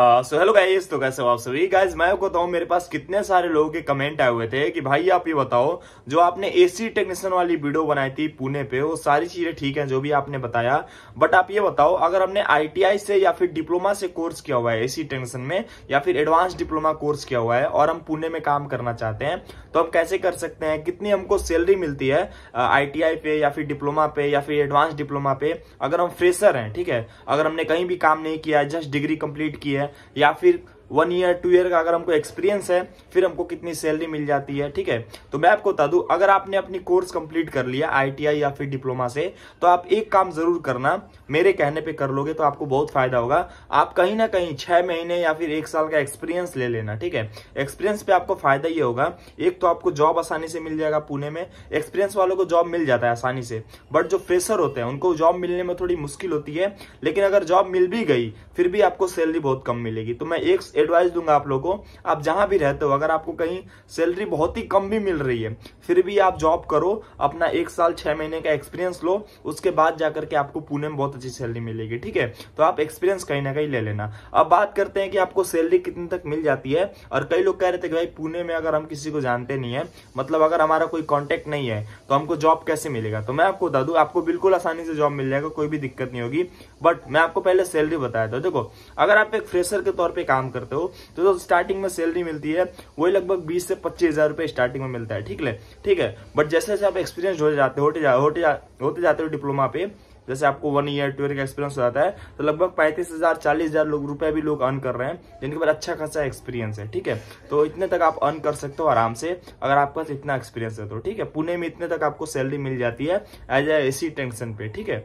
so hello guys तो कैसे हो आप सभी गाइस मैं आपको बताऊँ मेरे पास कितने सारे लोगों के कमेंट आए हुए थे कि भाई आप ये बताओ जो आपने एसी टेक्नीशियन वाली वीडियो बनाई थी पुणे पे वो सारी चीजें ठीक हैं जो भी आपने बताया बट आप ये बताओ अगर हमने आईटीआई से या फिर डिप्लोमा से कोर्स किया हुआ है एसी टेक्नीशियन में या फिर एडवांस डिप्लोमा कोर्स किया हुआ है और हम पुणे में काम करना चाहते हैं तो हम कैसे कर सकते हैं कितनी हमको सैलरी मिलती है आई uh, पे या फिर डिप्लोमा पे या फिर एडवांस डिप्लोमा पे अगर हम फ्रेशर हैं ठीक है अगर हमने कहीं भी काम नहीं किया है जस्ट डिग्री कंप्लीट की है हैं या फिर वन ईयर टू ईयर का अगर हमको एक्सपीरियंस है फिर हमको कितनी सैलरी मिल जाती है ठीक है तो मैं आपको बता दूं अगर आपने अपनी कोर्स कंप्लीट कर लिया आईटीआई या फिर डिप्लोमा से तो आप एक काम जरूर करना मेरे कहने पे कर लोगे तो आपको बहुत फायदा होगा आप कहीं ना कहीं छह महीने या फिर एक साल का एक्सपीरियंस ले लेना ठीक है एक्सपीरियंस पे आपको फायदा ये होगा एक तो आपको जॉब आसानी से मिल जाएगा पुणे में एक्सपीरियंस वालों को जॉब मिल जाता है आसानी से बट जो फ्रेशर होते हैं उनको जॉब मिलने में थोड़ी मुश्किल होती है लेकिन अगर जॉब मिल भी गई फिर भी आपको सैलरी बहुत कम मिलेगी तो मैं एक एडवाइस दूंगा आप लोगों को आप जहां भी रहते हो अगर आपको कहीं सैलरी बहुत ही कम भी मिल रही है फिर भी आप जॉब करो अपना एक साल छह महीने का एक्सपीरियंस लो उसके बाद जाकर के आपको पुणे में बहुत अच्छी सैलरी मिलेगी ठीक है तो आप एक्सपीरियंस कहीं ना कहीं ले लेना अब बात करते हैं कि आपको सैलरी कितनी तक मिल जाती है और कई लोग कह रहे थे कि भाई पुणे में अगर हम किसी को जानते नहीं है मतलब अगर हमारा कोई कॉन्टेक्ट नहीं है तो हमको जॉब कैसे मिलेगा तो मैं आपको बता दू आपको बिल्कुल आसानी से जॉब मिल जाएगा कोई भी दिक्कत नहीं होगी बट मैं आपको पहले सैलरी बताया था देखो अगर आप एक फ्रेशर के तौर पर काम कर करते हो तो जो स्टार्टिंग में सैलरी मिलती है वही लगभग बीस से पच्चीस हजार रुपये स्टार्टिंग में मिलता है ठीक है ठीक है बट जैसे जैसे आप एक्सपीरियंस होते जाते होते जा, होते, जा, होते जाते हो डिप्लोमा पे जैसे आपको वन ईयर टू ईयर का एक्सपीरियंस हो जाता है तो लगभग पैंतीस हजार चालीस हजार लोग रुपया भी लोग अर्न कर रहे हैं जिनके पास अच्छा खासा एक्सपीरियंस है ठीक है तो इतने तक आप अर्न कर सकते हो आराम से अगर आपके पास इतना एक्सपीरियंस है तो ठीक है पुणे में इतने तक आपको सैलरी मिल जाती है एज ए एसी टेंशन पे ठीक है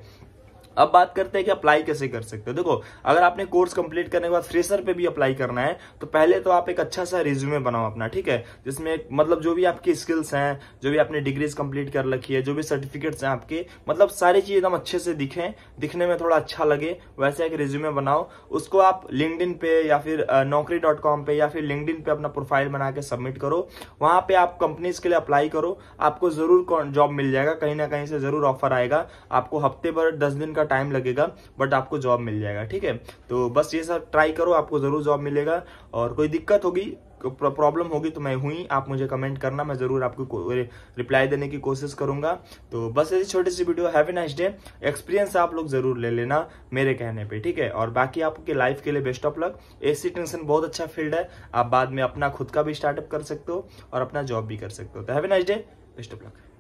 अब बात करते हैं कि अप्लाई कैसे कर सकते हो देखो अगर आपने कोर्स कंप्लीट करने के बाद फ्रेशर पे भी अप्लाई करना है तो पहले तो आप एक अच्छा सा रिज्यूमे बनाओ अपना ठीक है जिसमें मतलब जो भी आपकी स्किल्स हैं जो भी आपने डिग्रीज कंप्लीट कर रखी है जो भी सर्टिफिकेट्स हैं आपके मतलब सारी चीज एकदम अच्छे से दिखे दिखने में थोड़ा अच्छा लगे वैसे एक रिज्यूमे बनाओ उसको आप लिंकड पे या फिर नौकरी डॉट कॉम पे या फिर लिंकड पे अपना प्रोफाइल बना के सबमिट करो वहां पर आप कंपनीज के लिए अप्लाई करो आपको जरूर जॉब मिल जाएगा कहीं ना कहीं से जरूर ऑफर आएगा आपको हफ्ते भर दस दिन का का टाइम लगेगा बट आपको जॉब मिल जाएगा ठीक है तो बस ये सब ट्राई करो आपको ज़रूर जॉब मिलेगा और कोई दिक्कत होगी प्रॉब्लम होगी तो मैं हुई आप मुझे कमेंट करना मैं ज़रूर आपको रिप्लाई देने की कोशिश करूंगा तो बस ऐसी छोटी सी video have a nice day experience आप लोग ज़रूर ले लेना मेरे कहने पे ठीक है और बाकी आपके लाइफ के लिए बेस्ट ऑफ लक एसी टेंशन बहुत अच्छा फील्ड है आप बाद में अपना खुद का भी स्टार्टअप कर सकते हो और अपना जॉब भी कर सकते हो तो have a nice day best of luck